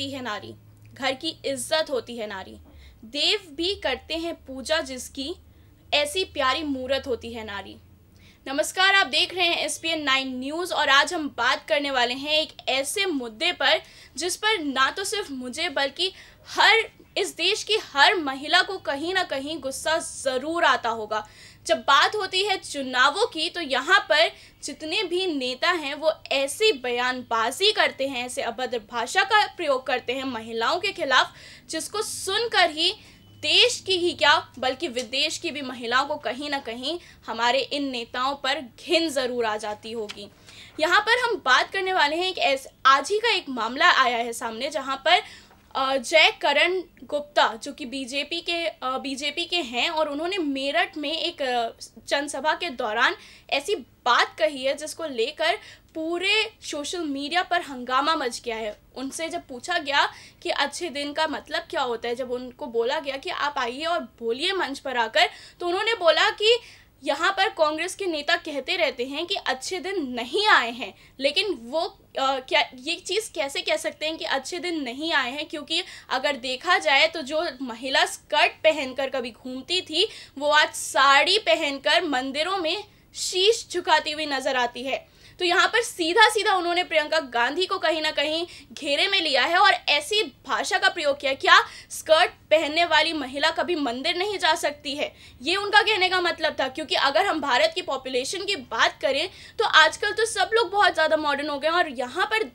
बनाती है नारी घर की इज्जत होती है नारी देव भी करते हैं पूजा जिसकी ऐसी प्यारी मूर्त होती है नारी नमस्कार आप देख रहे हैं S P N nine news और आज हम बात करने वाले हैं एक ऐसे मुद्दे पर जिस पर ना तो सिर्फ मुझे बल्कि हर इस देश की हर महिला को कहीं ना कहीं गुस्सा ज़रूर आता होगा जब बात होती है चुनावों की तो यहाँ पर जितने भी नेता हैं वो ऐसी बयानबाजी करते हैं ऐसे अभद्र भाषा का प्रयोग करते हैं महिलाओं के खिलाफ जिसको सुनकर ही देश की ही क्या बल्कि विदेश की भी महिलाओं को कहीं ना कहीं हमारे इन नेताओं पर घिन ज़रूर आ जाती होगी यहाँ पर हम बात करने वाले हैं एक ऐसे आज ही का एक मामला आया है सामने जहाँ पर जय करण गुप्ता जो कि बीजेपी के बीजेपी के हैं और उन्होंने मेरठ में एक जनसभा के दौरान ऐसी बात कही है जिसको लेकर पूरे सोशल मीडिया पर हंगामा मच गया है उनसे जब पूछा गया कि अच्छे दिन का मतलब क्या होता है जब उनको बोला गया कि आप आइए और बोलिए मंच पर आकर तो उन्होंने बोला कि यहाँ पर कांग्रेस के नेता कहते रहते हैं कि अच्छे दिन नहीं आए हैं लेकिन वो आ, क्या ये चीज़ कैसे कह सकते हैं कि अच्छे दिन नहीं आए हैं क्योंकि अगर देखा जाए तो जो महिला स्कर्ट पहनकर कभी घूमती थी वो आज साड़ी पहनकर मंदिरों में शीश झुकाती हुई नज़र आती है तो यहाँ पर सीधा सीधा उन्होंने प्रियंका गांधी को कहीं ना कहीं घेरे में लिया है और ऐसी भाषा का प्रयोग किया क्या स्कर्ट पहनने वाली महिला कभी मंदिर नहीं जा सकती है ये उनका कहने का मतलब था क्योंकि अगर हम भारत की पॉपुलेशन की बात करें तो आजकल तो सब लोग बहुत ज़्यादा मॉडर्न हो गए और यहाँ पर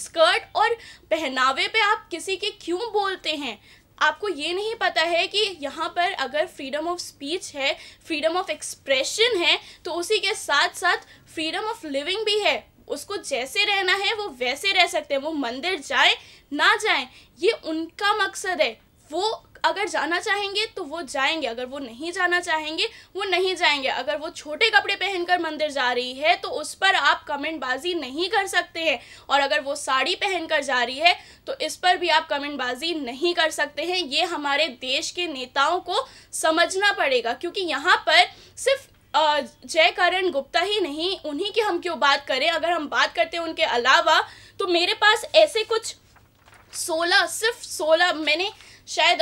स्कर्ट और पहनावे पे आप किसी के क्यों बोलते हैं आपको ये नहीं पता है कि यहाँ पर अगर फ्रीडम ऑफ स्पीच है फ्रीडम ऑफ एक्सप्रेशन है तो उसी के साथ साथ फ्रीडम ऑफ लिविंग भी है उसको जैसे रहना है वो वैसे रह सकते हैं वो मंदिर जाए ना जाए ये उनका मकसद है वो अगर जाना चाहेंगे तो वो जाएंगे अगर वो नहीं जाना चाहेंगे वो नहीं जाएंगे अगर वो छोटे कपड़े पहनकर मंदिर जा रही है तो उस पर आप कमेंटबाजी नहीं कर सकते हैं और अगर वो साड़ी पहनकर जा रही है तो इस पर भी आप कमेंटबाजी नहीं कर सकते हैं ये हमारे देश के नेताओं को समझना पड़ेगा क्योंकि यहाँ पर सिर्फ जयकरण गुप्ता ही नहीं उन्हीं की हम क्यों बात करें अगर हम बात करते हैं उनके अलावा तो मेरे पास ऐसे कुछ सोलह सिर्फ सोलह मैंने शायद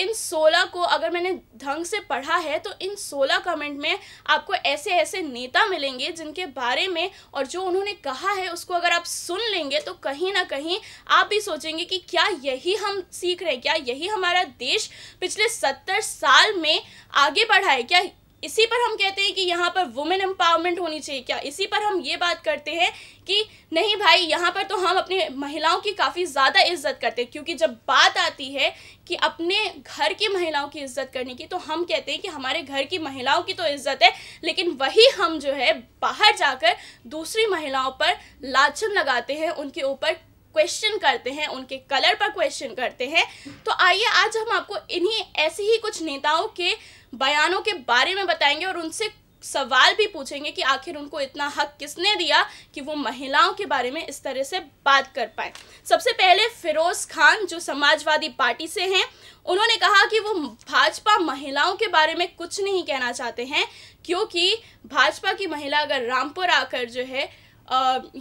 इन सोलह को अगर मैंने ढंग से पढ़ा है तो इन सोलह कमेंट में आपको ऐसे ऐसे नेता मिलेंगे जिनके बारे में और जो उन्होंने कहा है उसको अगर आप सुन लेंगे तो कहीं ना कहीं आप भी सोचेंगे कि क्या यही हम सीख रहे हैं क्या यही हमारा देश पिछले सत्तर साल में आगे बढ़ा है क्या इसी पर हम कहते हैं कि यहाँ पर वुमेन एम्पावरमेंट होनी चाहिए क्या इसी पर हम ये बात करते हैं कि नहीं भाई यहाँ पर तो हम अपने महिलाओं की काफ़ी ज़्यादा इज्जत करते हैं क्योंकि जब बात आती है कि अपने घर की महिलाओं की इज्जत करने की तो हम कहते हैं कि हमारे घर की महिलाओं की तो इज्जत है लेकिन वही हम जो है बाहर जाकर दूसरी महिलाओं पर लाछन लगाते हैं उनके ऊपर क्वेश्चन करते हैं उनके कलर पर क्वेश्चन करते हैं तो आइए आज हम आपको इन्हीं ऐसे ही कुछ नेताओं के बयानों के बारे में बताएंगे और उनसे सवाल भी पूछेंगे कि आखिर उनको इतना हक किसने दिया कि वो महिलाओं के बारे में इस तरह से बात कर पाए सबसे पहले फिरोज खान जो समाजवादी पार्टी से हैं उन्होंने कहा कि वो भाजपा महिलाओं के बारे में कुछ नहीं कहना चाहते हैं क्योंकि भाजपा की महिला अगर रामपुर आकर जो है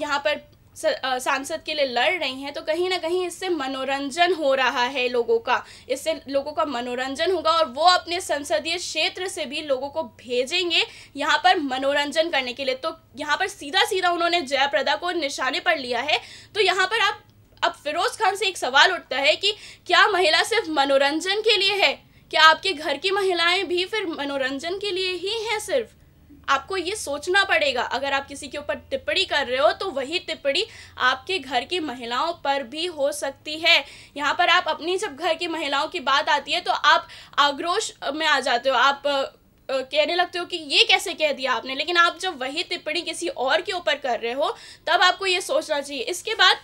यहाँ पर सांसद के लिए लड़ रही हैं तो कहीं ना कहीं इससे मनोरंजन हो रहा है लोगों का इससे लोगों का मनोरंजन होगा और वो अपने संसदीय क्षेत्र से भी लोगों को भेजेंगे यहाँ पर मनोरंजन करने के लिए तो यहाँ पर सीधा सीधा उन्होंने जयाप्रदा को निशाने पर लिया है तो यहाँ पर आप अब फिरोज खान से एक सवाल उठता है कि क्या महिला सिर्फ मनोरंजन के लिए है क्या आपके घर की महिलाएं भी फिर मनोरंजन के लिए ही हैं सिर्फ आपको ये सोचना पड़ेगा अगर आप किसी के ऊपर टिप्पणी कर रहे हो तो वही टिप्पणी आपके घर की महिलाओं पर भी हो सकती है यहाँ पर आप अपनी जब घर की महिलाओं की बात आती है तो आप आग्रोश में आ जाते हो आप कहने लगते हो कि ये कैसे कह दिया आपने लेकिन आप जब वही टिप्पणी किसी और के ऊपर कर रहे हो तब आपको ये सोचना चाहिए इसके बाद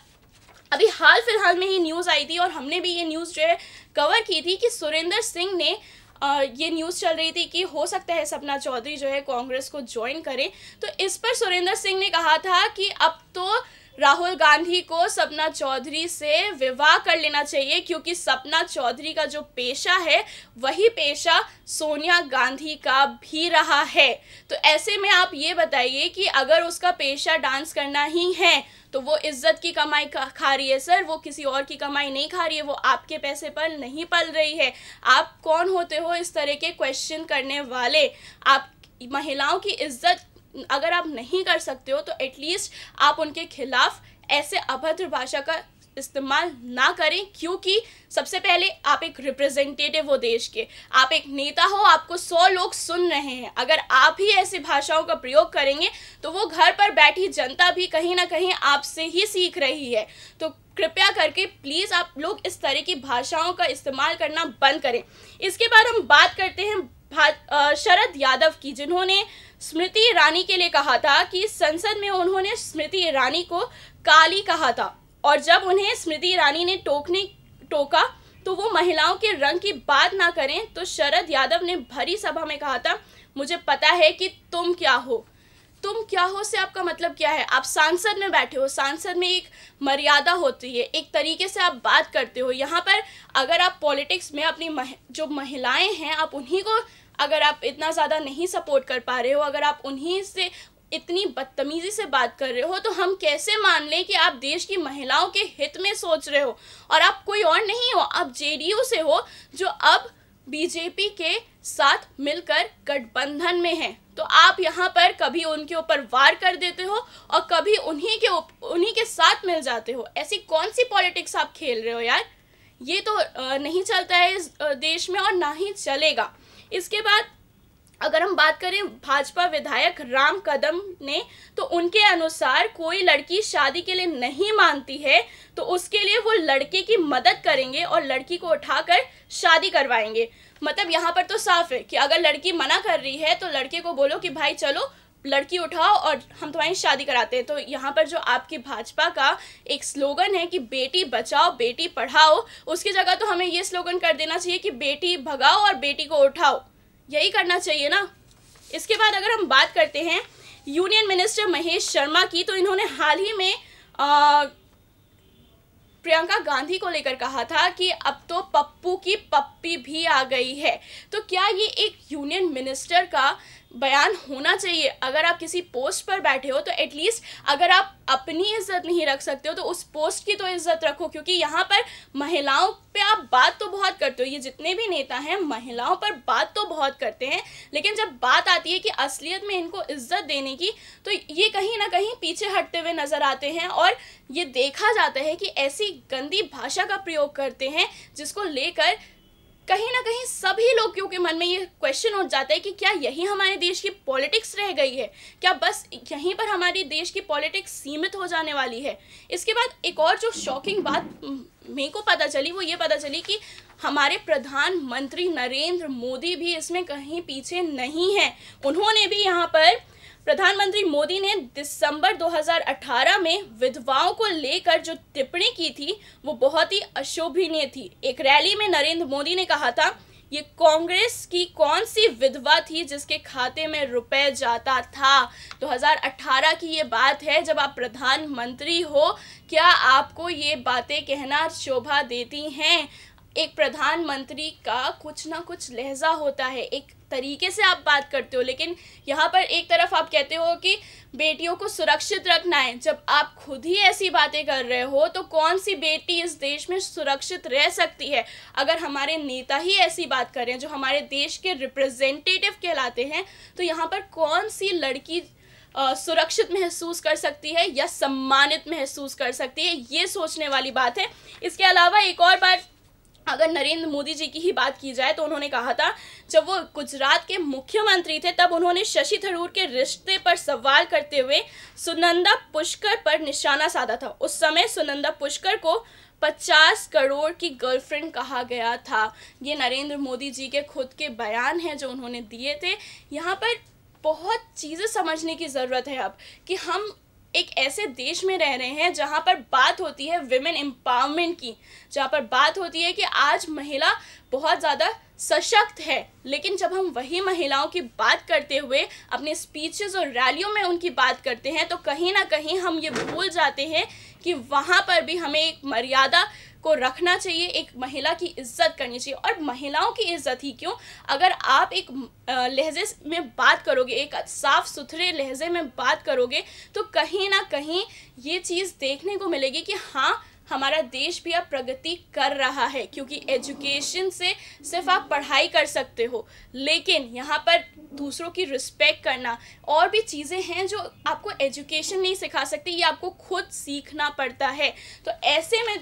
अभी हाल फिलहाल में ही न्यूज़ आई थी और हमने भी ये न्यूज़ जो है कवर की थी कि सुरेंद्र सिंह ने ये न्यूज़ चल रही थी कि हो सकता है सपना चौधरी जो है कांग्रेस को ज्वाइन करें तो इस पर सुरेंद्र सिंह ने कहा था कि अब तो राहुल गांधी को सपना चौधरी से विवाह कर लेना चाहिए क्योंकि सपना चौधरी का जो पेशा है वही पेशा सोनिया गांधी का भी रहा है तो ऐसे में आप ये बताइए कि अगर उसका पेशा डांस करना ही है तो वो इज्जत की कमाई खा रही है सर वो किसी और की कमाई नहीं खा रही है वो आपके पैसे पर नहीं पल रही है आप कौन होते हो इस तरह के क्वेश्चन करने वाले आप महिलाओं की इज्जत अगर आप नहीं कर सकते हो तो एटलीस्ट आप उनके खिलाफ ऐसे अभद्र भाषा का इस्तेमाल ना करें क्योंकि सबसे पहले आप एक रिप्रेजेंटेटिव हो देश के आप एक नेता हो आपको सौ लोग सुन रहे हैं अगर आप ही ऐसी भाषाओं का प्रयोग करेंगे तो वो घर पर बैठी जनता भी कहीं ना कहीं आपसे ही सीख रही है तो कृपया करके प्लीज़ आप लोग इस तरह की भाषाओं का इस्तेमाल करना बंद करें इसके बाद हम बात करते हैं शरद यादव की जिन्होंने स्मृति ईरानी के लिए कहा था कि संसद में उन्होंने स्मृति ईरानी को काली कहा था और जब उन्हें स्मृति ईरानी ने टोकने टोका तो वो महिलाओं के रंग की बात ना करें तो शरद यादव ने भरी सभा में कहा था मुझे पता है कि तुम क्या हो तुम क्या हो से आपका मतलब क्या है आप सांसद में बैठे हो सांसद में एक मर्यादा होती है एक तरीके से आप बात करते हो यहाँ पर अगर आप पॉलिटिक्स में अपनी मह, जो महिलाएं हैं आप उन्हीं को अगर आप इतना ज़्यादा नहीं सपोर्ट कर पा रहे हो अगर आप उन्हीं से इतनी बदतमीज़ी से बात कर रहे हो तो हम कैसे मान लें कि आप देश की महिलाओं के हित में सोच रहे हो और आप कोई और नहीं हो आप जे से हो जो अब बीजेपी के साथ मिलकर गठबंधन में है तो आप यहाँ पर कभी उनके ऊपर वार कर देते हो और कभी उन्हीं के उन्हीं के साथ मिल जाते हो ऐसी कौन सी पॉलिटिक्स आप खेल रहे हो यार ये तो नहीं चलता है इस देश में और ना ही चलेगा इसके बाद अगर हम बात करें भाजपा विधायक राम कदम ने तो उनके अनुसार कोई लड़की शादी के लिए नहीं मानती है तो उसके लिए वो लड़के की मदद करेंगे और लड़की को उठाकर शादी करवाएंगे मतलब यहाँ पर तो साफ है कि अगर लड़की मना कर रही है तो लड़के को बोलो कि भाई चलो लड़की उठाओ और हम तुम्हारी शादी कराते हैं तो यहाँ पर जो आपकी भाजपा का एक स्लोगन है कि बेटी बचाओ बेटी पढ़ाओ उसकी जगह तो हमें ये स्लोगन कर देना चाहिए कि बेटी भगाओ और बेटी को उठाओ यही करना चाहिए ना इसके बाद अगर हम बात करते हैं यूनियन मिनिस्टर महेश शर्मा की तो इन्होंने हाल ही में आ, प्रियंका गांधी को लेकर कहा था कि अब तो पप्पू की पप्पी भी आ गई है तो क्या ये एक यूनियन मिनिस्टर का बयान होना चाहिए अगर आप किसी पोस्ट पर बैठे हो तो एटलीस्ट अगर आप अपनी इज्जत नहीं रख सकते हो तो उस पोस्ट की तो इज्जत रखो क्योंकि यहाँ पर महिलाओं पे आप बात तो बहुत करते हो ये जितने भी नेता हैं महिलाओं पर बात तो बहुत करते हैं लेकिन जब बात आती है कि असलियत में इनको इज्जत देने की तो ये कहीं ना कहीं पीछे हटते हुए नज़र आते हैं और ये देखा जाता है कि ऐसी गंदी भाषा का प्रयोग करते हैं जिसको लेकर कहीं ना कहीं सभी लोगों के मन में ये क्वेश्चन उठ जाता है कि क्या यही हमारे देश की पॉलिटिक्स रह गई है क्या बस यहीं पर हमारे देश की पॉलिटिक्स सीमित हो जाने वाली है इसके बाद एक और जो शॉकिंग बात मेरे को पता चली वो ये पता चली कि हमारे प्रधानमंत्री नरेंद्र मोदी भी इसमें कहीं पीछे नहीं हैं उन्होंने भी यहाँ पर प्रधानमंत्री मोदी ने दिसंबर 2018 में विधवाओं को लेकर जो टिप्पणी की थी वो बहुत ही अशोभनीय थी एक रैली में नरेंद्र मोदी ने कहा था ये कांग्रेस की कौन सी विधवा थी जिसके खाते में रुपए जाता था 2018 की ये बात है जब आप प्रधानमंत्री हो क्या आपको ये बातें कहना शोभा देती हैं एक प्रधानमंत्री का कुछ ना कुछ लहजा होता है एक तरीके से आप बात करते हो लेकिन यहाँ पर एक तरफ आप कहते हो कि बेटियों को सुरक्षित रखना है जब आप खुद ही ऐसी बातें कर रहे हो तो कौन सी बेटी इस देश में सुरक्षित रह सकती है अगर हमारे नेता ही ऐसी बात करें जो हमारे देश के रिप्रेजेंटेटिव कहलाते हैं तो यहाँ पर कौन सी लड़की आ, सुरक्षित महसूस कर सकती है या सम्मानित महसूस कर सकती है ये सोचने वाली बात है इसके अलावा एक और बात अगर नरेंद्र मोदी जी की ही बात की जाए तो उन्होंने कहा था जब वो गुजरात के मुख्यमंत्री थे तब उन्होंने शशि थरूर के रिश्ते पर सवाल करते हुए सुनंदा पुष्कर पर निशाना साधा था उस समय सुनंदा पुष्कर को 50 करोड़ की गर्लफ्रेंड कहा गया था ये नरेंद्र मोदी जी के खुद के बयान हैं जो उन्होंने दिए थे यहाँ पर बहुत चीज़ें समझने की ज़रूरत है अब कि हम एक ऐसे देश में रह रहे हैं जहाँ पर बात होती है वेमेन एम्पावरमेंट की जहाँ पर बात होती है कि आज महिला बहुत ज़्यादा सशक्त है लेकिन जब हम वही महिलाओं की बात करते हुए अपने स्पीचेस और रैलियों में उनकी बात करते हैं तो कहीं ना कहीं हम ये भूल जाते हैं कि वहाँ पर भी हमें एक मर्यादा को रखना चाहिए एक महिला की इज्जत करनी चाहिए और महिलाओं की इज्जत ही क्यों अगर आप एक लहजे में बात करोगे एक साफ सुथरे लहजे में बात करोगे तो कहीं ना कहीं ये चीज़ देखने को मिलेगी कि हाँ हमारा देश भी अब प्रगति कर रहा है क्योंकि एजुकेशन से सिर्फ आप पढ़ाई कर सकते हो लेकिन यहाँ पर दूसरों की रिस्पेक्ट करना और भी चीज़ें हैं जो आपको एजुकेशन नहीं सिखा सकती ये आपको खुद सीखना पड़ता है तो ऐसे में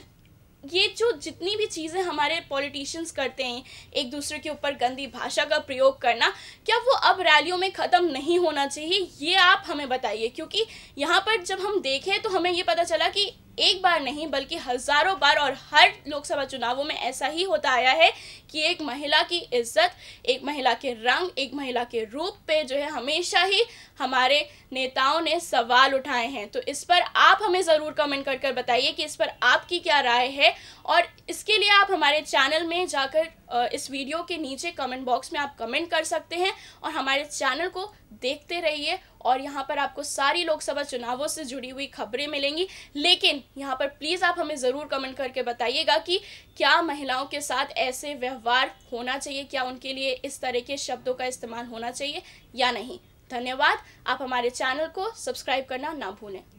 ये जो जितनी भी चीज़ें हमारे पॉलिटिशियंस करते हैं एक दूसरे के ऊपर गंदी भाषा का प्रयोग करना क्या वो अब रैलियों में ख़त्म नहीं होना चाहिए ये आप हमें बताइए क्योंकि यहाँ पर जब हम देखें तो हमें ये पता चला कि एक बार नहीं बल्कि हजारों बार और हर लोकसभा चुनावों में ऐसा ही होता आया है कि एक महिला की इज्जत एक महिला के रंग एक महिला के रूप पे जो है हमेशा ही हमारे नेताओं ने सवाल उठाए हैं तो इस पर आप हमें ज़रूर कमेंट कर कर बताइए कि इस पर आपकी क्या राय है और इसके लिए आप हमारे चैनल में जाकर इस वीडियो के नीचे कमेंट बॉक्स में आप कमेंट कर सकते हैं और हमारे चैनल को देखते रहिए और यहाँ पर आपको सारी लोकसभा चुनावों से जुड़ी हुई खबरें मिलेंगी लेकिन यहाँ पर प्लीज़ आप हमें ज़रूर कमेंट करके बताइएगा कि क्या महिलाओं के साथ ऐसे व्यवहार होना चाहिए क्या उनके लिए इस तरह के शब्दों का इस्तेमाल होना चाहिए या नहीं धन्यवाद आप हमारे चैनल को सब्सक्राइब करना ना भूलें